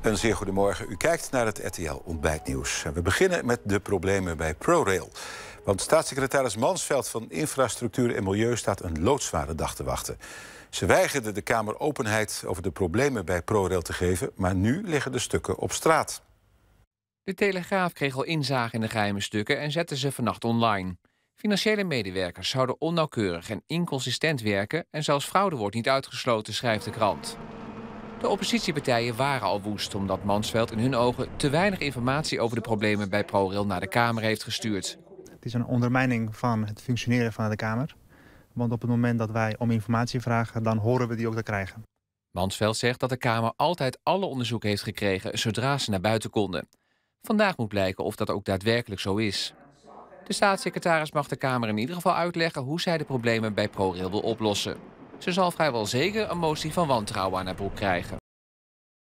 Een zeer goedemorgen. U kijkt naar het RTL Ontbijtnieuws. We beginnen met de problemen bij ProRail. Want staatssecretaris Mansveld van Infrastructuur en Milieu staat een loodzware dag te wachten. Ze weigerde de Kamer openheid over de problemen bij ProRail te geven, maar nu liggen de stukken op straat. De Telegraaf kreeg al inzage in de geheime stukken en zette ze vannacht online. Financiële medewerkers zouden onnauwkeurig en inconsistent werken en zelfs fraude wordt niet uitgesloten, schrijft de krant. De oppositiepartijen waren al woest omdat Mansveld in hun ogen te weinig informatie over de problemen bij ProRail naar de Kamer heeft gestuurd. Het is een ondermijning van het functioneren van de Kamer. Want op het moment dat wij om informatie vragen, dan horen we die ook te krijgen. Mansveld zegt dat de Kamer altijd alle onderzoek heeft gekregen zodra ze naar buiten konden. Vandaag moet blijken of dat ook daadwerkelijk zo is. De staatssecretaris mag de Kamer in ieder geval uitleggen hoe zij de problemen bij ProRail wil oplossen. Ze zal vrijwel zeker een motie van wantrouwen aan haar broek krijgen.